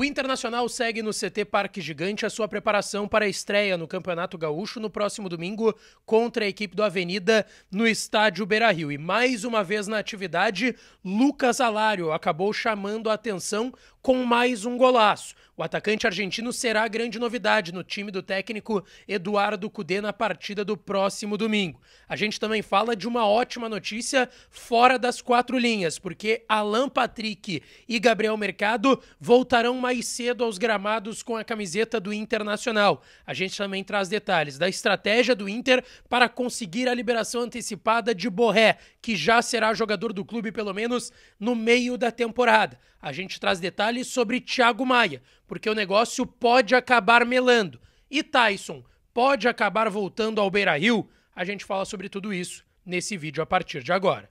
O Internacional segue no CT Parque Gigante a sua preparação para a estreia no Campeonato Gaúcho no próximo domingo contra a equipe do Avenida no estádio Beira-Rio. E mais uma vez na atividade, Lucas Alário acabou chamando a atenção com mais um golaço. O atacante argentino será a grande novidade no time do técnico Eduardo Cudê na partida do próximo domingo. A gente também fala de uma ótima notícia fora das quatro linhas, porque Alan Patrick e Gabriel Mercado voltarão mais mais cedo aos gramados com a camiseta do Internacional. A gente também traz detalhes da estratégia do Inter para conseguir a liberação antecipada de Borré, que já será jogador do clube pelo menos no meio da temporada. A gente traz detalhes sobre Thiago Maia, porque o negócio pode acabar melando. E Tyson pode acabar voltando ao Beira-Rio? A gente fala sobre tudo isso nesse vídeo a partir de agora.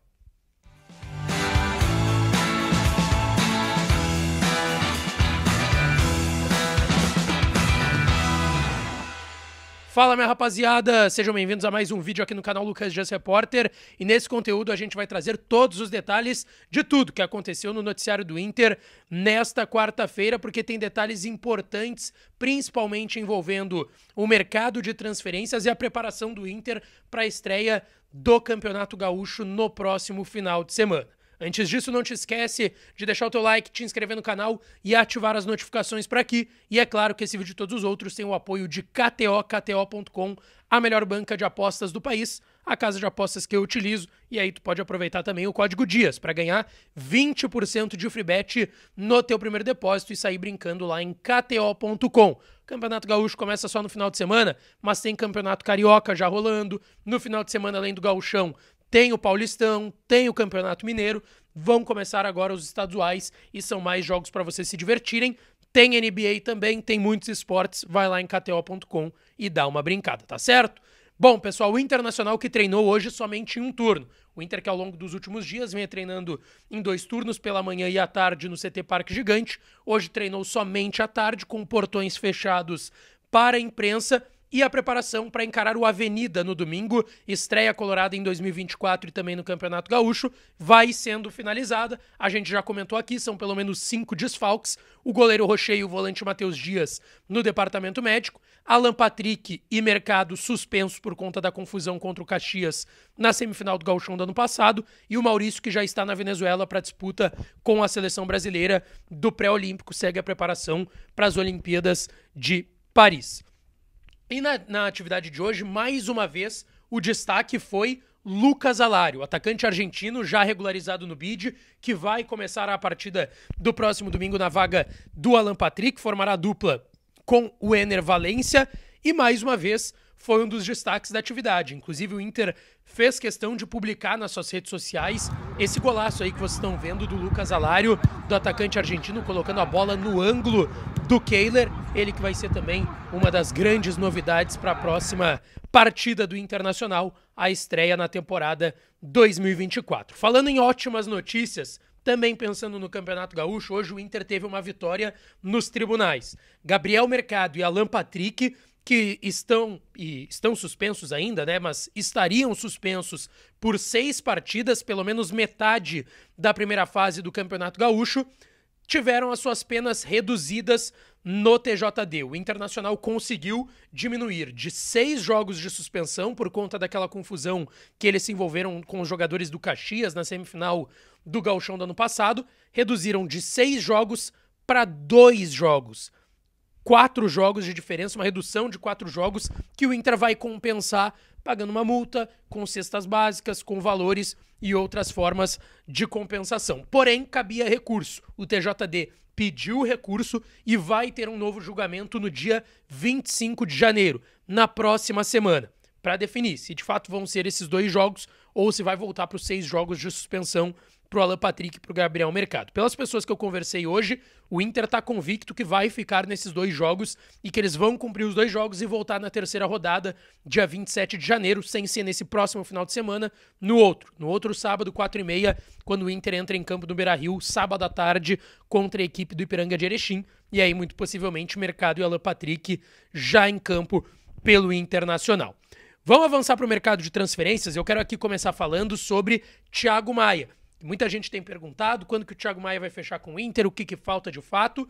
Fala, minha rapaziada! Sejam bem-vindos a mais um vídeo aqui no canal Lucas Dias Repórter. E nesse conteúdo a gente vai trazer todos os detalhes de tudo que aconteceu no noticiário do Inter nesta quarta-feira, porque tem detalhes importantes, principalmente envolvendo o mercado de transferências e a preparação do Inter para a estreia do Campeonato Gaúcho no próximo final de semana. Antes disso, não te esquece de deixar o teu like, te inscrever no canal e ativar as notificações para aqui. E é claro que esse vídeo e todos os outros tem o apoio de KTO, KTO.com, a melhor banca de apostas do país, a casa de apostas que eu utilizo. E aí tu pode aproveitar também o código DIAS para ganhar 20% de free bet no teu primeiro depósito e sair brincando lá em KTO.com. Campeonato Gaúcho começa só no final de semana, mas tem Campeonato Carioca já rolando. No final de semana, além do Gauchão, tem o Paulistão, tem o Campeonato Mineiro, vão começar agora os estaduais e são mais jogos para vocês se divertirem. Tem NBA também, tem muitos esportes, vai lá em kto.com e dá uma brincada, tá certo? Bom, pessoal, o Internacional que treinou hoje somente em um turno. O Inter que ao longo dos últimos dias vem treinando em dois turnos, pela manhã e à tarde no CT Parque Gigante. Hoje treinou somente à tarde com portões fechados para a imprensa e a preparação para encarar o Avenida no domingo, estreia colorada em 2024 e também no Campeonato Gaúcho, vai sendo finalizada. A gente já comentou aqui, são pelo menos cinco desfalques: o goleiro Rocher e o volante Matheus Dias no departamento médico, Alan Patrick e Mercado suspenso por conta da confusão contra o Caxias na semifinal do Gauchão do ano passado, e o Maurício, que já está na Venezuela para disputa com a seleção brasileira do pré-olímpico, segue a preparação para as Olimpíadas de Paris. E na, na atividade de hoje, mais uma vez, o destaque foi Lucas Alário, atacante argentino já regularizado no BID, que vai começar a partida do próximo domingo na vaga do Alan Patrick, formará dupla com o Ener Valência e mais uma vez foi um dos destaques da atividade. Inclusive, o Inter fez questão de publicar nas suas redes sociais esse golaço aí que vocês estão vendo do Lucas Alário, do atacante argentino, colocando a bola no ângulo do Kehler. Ele que vai ser também uma das grandes novidades para a próxima partida do Internacional, a estreia na temporada 2024. Falando em ótimas notícias. Também pensando no Campeonato Gaúcho, hoje o Inter teve uma vitória nos tribunais. Gabriel Mercado e Alan Patrick que estão e estão suspensos ainda, né? Mas estariam suspensos por seis partidas, pelo menos metade da primeira fase do Campeonato Gaúcho, tiveram as suas penas reduzidas no TJD. O Internacional conseguiu diminuir de seis jogos de suspensão por conta daquela confusão que eles se envolveram com os jogadores do Caxias na semifinal do Gauchão do ano passado, reduziram de seis jogos para dois jogos quatro jogos de diferença, uma redução de quatro jogos que o Inter vai compensar pagando uma multa, com cestas básicas, com valores e outras formas de compensação. Porém, cabia recurso. O TJD pediu o recurso e vai ter um novo julgamento no dia 25 de janeiro, na próxima semana, para definir se de fato vão ser esses dois jogos ou se vai voltar para os seis jogos de suspensão pro Alan Patrick e pro Gabriel Mercado. Pelas pessoas que eu conversei hoje, o Inter está convicto que vai ficar nesses dois jogos e que eles vão cumprir os dois jogos e voltar na terceira rodada, dia 27 de janeiro, sem ser nesse próximo final de semana, no outro. No outro sábado, 4 e meia, quando o Inter entra em campo do Beira-Rio, sábado à tarde, contra a equipe do Ipiranga de Erechim. E aí, muito possivelmente, Mercado e Alan Patrick já em campo pelo Internacional. Vamos avançar para o mercado de transferências? Eu quero aqui começar falando sobre Thiago Maia. Muita gente tem perguntado quando que o Thiago Maia vai fechar com o Inter, o que, que falta de fato.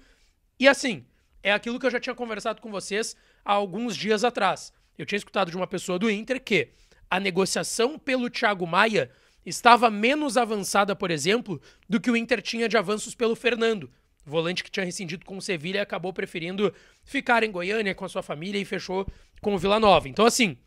E assim, é aquilo que eu já tinha conversado com vocês há alguns dias atrás. Eu tinha escutado de uma pessoa do Inter que a negociação pelo Thiago Maia estava menos avançada, por exemplo, do que o Inter tinha de avanços pelo Fernando, volante que tinha rescindido com o Sevilha e acabou preferindo ficar em Goiânia com a sua família e fechou com o Vila Nova. Então, assim,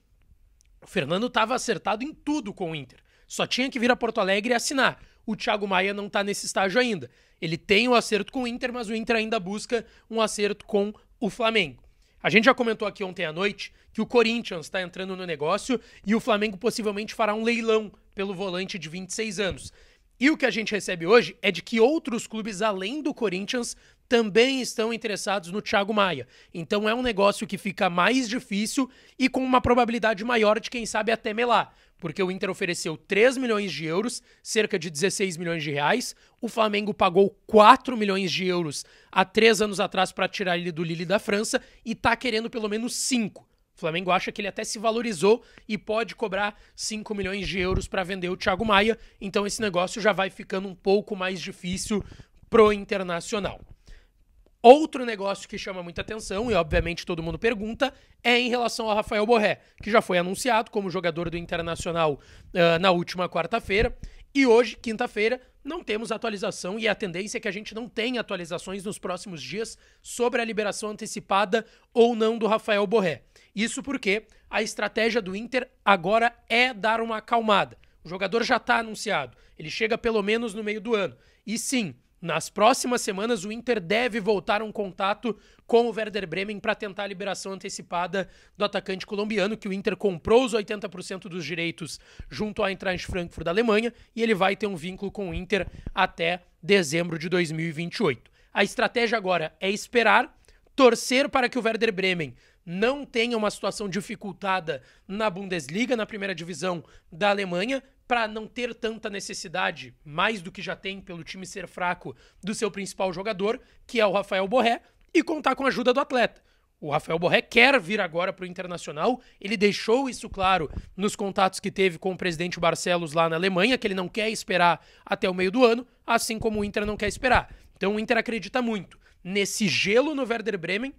o Fernando estava acertado em tudo com o Inter. Só tinha que vir a Porto Alegre e assinar o Thiago Maia não está nesse estágio ainda. Ele tem o um acerto com o Inter, mas o Inter ainda busca um acerto com o Flamengo. A gente já comentou aqui ontem à noite que o Corinthians está entrando no negócio e o Flamengo possivelmente fará um leilão pelo volante de 26 anos. E o que a gente recebe hoje é de que outros clubes além do Corinthians também estão interessados no Thiago Maia. Então é um negócio que fica mais difícil e com uma probabilidade maior de quem sabe até melar porque o Inter ofereceu 3 milhões de euros, cerca de 16 milhões de reais. O Flamengo pagou 4 milhões de euros há três anos atrás para tirar ele do Lille da França e está querendo pelo menos 5. O Flamengo acha que ele até se valorizou e pode cobrar 5 milhões de euros para vender o Thiago Maia, então esse negócio já vai ficando um pouco mais difícil pro Internacional. Outro negócio que chama muita atenção, e obviamente todo mundo pergunta, é em relação ao Rafael Borré, que já foi anunciado como jogador do Internacional uh, na última quarta-feira. E hoje, quinta-feira, não temos atualização e a tendência é que a gente não tenha atualizações nos próximos dias sobre a liberação antecipada ou não do Rafael Borré. Isso porque a estratégia do Inter agora é dar uma acalmada. O jogador já está anunciado, ele chega pelo menos no meio do ano. E sim, nas próximas semanas, o Inter deve voltar um contato com o Werder Bremen para tentar a liberação antecipada do atacante colombiano, que o Inter comprou os 80% dos direitos junto à Eintracht Frankfurt da Alemanha, e ele vai ter um vínculo com o Inter até dezembro de 2028. A estratégia agora é esperar, torcer para que o Werder Bremen não tenha uma situação dificultada na Bundesliga, na primeira divisão da Alemanha, para não ter tanta necessidade, mais do que já tem pelo time ser fraco, do seu principal jogador, que é o Rafael Borré, e contar com a ajuda do atleta. O Rafael Borré quer vir agora para o Internacional. Ele deixou isso claro nos contatos que teve com o presidente Barcelos lá na Alemanha, que ele não quer esperar até o meio do ano, assim como o Inter não quer esperar. Então o Inter acredita muito nesse gelo no Werder Bremen,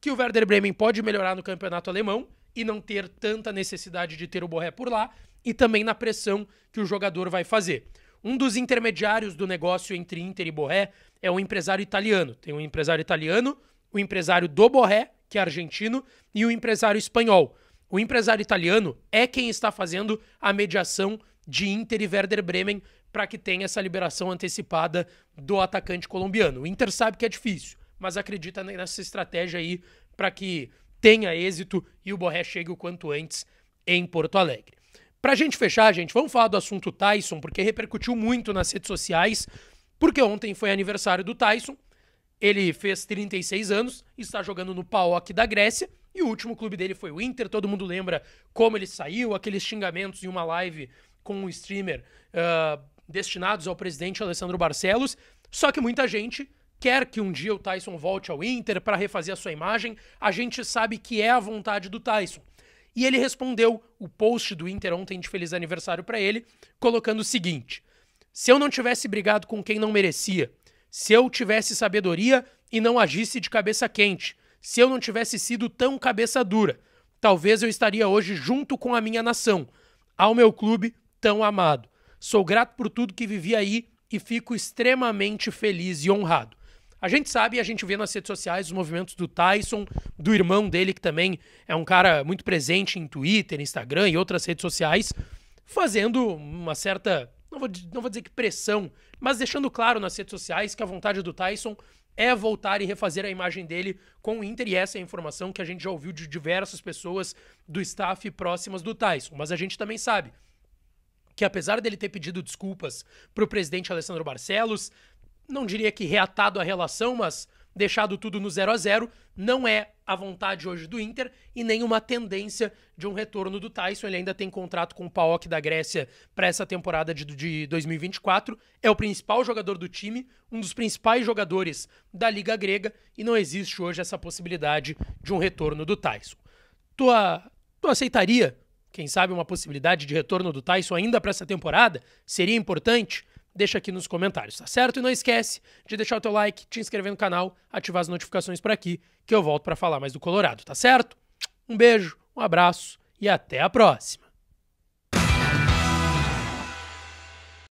que o Werder Bremen pode melhorar no campeonato alemão e não ter tanta necessidade de ter o Borré por lá, e também na pressão que o jogador vai fazer. Um dos intermediários do negócio entre Inter e Borré é um empresário italiano. Tem um empresário italiano, o um empresário do Borré, que é argentino, e o um empresário espanhol. O empresário italiano é quem está fazendo a mediação de Inter e Werder Bremen para que tenha essa liberação antecipada do atacante colombiano. O Inter sabe que é difícil, mas acredita nessa estratégia aí para que tenha êxito e o Borré chegue o quanto antes em Porto Alegre. Pra gente fechar, gente, vamos falar do assunto Tyson, porque repercutiu muito nas redes sociais, porque ontem foi aniversário do Tyson. Ele fez 36 anos, está jogando no PAOK da Grécia, e o último clube dele foi o Inter. Todo mundo lembra como ele saiu, aqueles xingamentos em uma live com um streamer uh, destinados ao presidente Alessandro Barcelos. Só que muita gente quer que um dia o Tyson volte ao Inter para refazer a sua imagem. A gente sabe que é a vontade do Tyson. E ele respondeu o post do Inter ontem de feliz aniversário para ele, colocando o seguinte: Se eu não tivesse brigado com quem não merecia, se eu tivesse sabedoria e não agisse de cabeça quente, se eu não tivesse sido tão cabeça dura, talvez eu estaria hoje junto com a minha nação, ao meu clube tão amado. Sou grato por tudo que vivi aí e fico extremamente feliz e honrado. A gente sabe e a gente vê nas redes sociais os movimentos do Tyson, do irmão dele, que também é um cara muito presente em Twitter, Instagram e outras redes sociais, fazendo uma certa. Não vou, não vou dizer que pressão, mas deixando claro nas redes sociais que a vontade do Tyson é voltar e refazer a imagem dele com o Inter, e essa é a informação que a gente já ouviu de diversas pessoas do staff próximas do Tyson. Mas a gente também sabe que, apesar dele ter pedido desculpas para o presidente Alessandro Barcelos, não diria que reatado a relação, mas deixado tudo no 0 a 0 não é a vontade hoje do Inter e nem uma tendência de um retorno do Tyson. Ele ainda tem contrato com o PAOK da Grécia para essa temporada de, de 2024. É o principal jogador do time, um dos principais jogadores da Liga Grega e não existe hoje essa possibilidade de um retorno do Tyson. Tu, a, tu aceitaria, quem sabe, uma possibilidade de retorno do Tyson ainda para essa temporada? Seria importante? deixa aqui nos comentários, tá certo? E não esquece de deixar o teu like, te inscrever no canal, ativar as notificações por aqui, que eu volto para falar mais do Colorado, tá certo? Um beijo, um abraço e até a próxima!